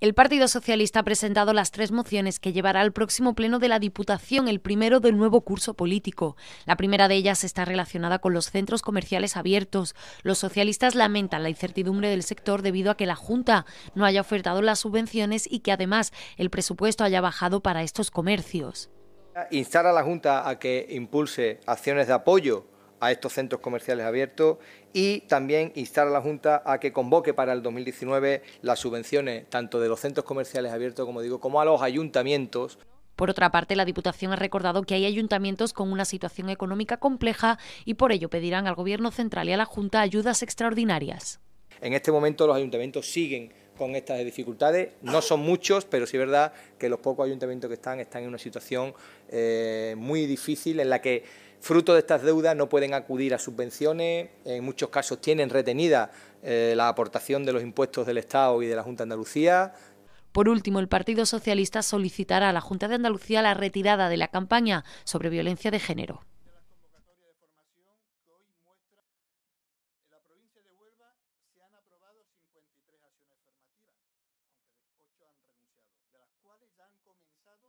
El Partido Socialista ha presentado las tres mociones que llevará al próximo pleno de la Diputación, el primero del nuevo curso político. La primera de ellas está relacionada con los centros comerciales abiertos. Los socialistas lamentan la incertidumbre del sector debido a que la Junta no haya ofertado las subvenciones y que además el presupuesto haya bajado para estos comercios. Instar a la Junta a que impulse acciones de apoyo a estos centros comerciales abiertos y también instar a la Junta a que convoque para el 2019 las subvenciones tanto de los centros comerciales abiertos, como digo, como a los ayuntamientos. Por otra parte, la Diputación ha recordado que hay ayuntamientos con una situación económica compleja y por ello pedirán al Gobierno central y a la Junta ayudas extraordinarias. En este momento los ayuntamientos siguen con estas dificultades. No son muchos, pero sí es verdad que los pocos ayuntamientos que están están en una situación eh, muy difícil en la que, fruto de estas deudas, no pueden acudir a subvenciones, en muchos casos tienen retenida eh, la aportación de los impuestos del Estado y de la Junta de Andalucía. Por último, el Partido Socialista solicitará a la Junta de Andalucía la retirada de la campaña sobre violencia de género. 비싸도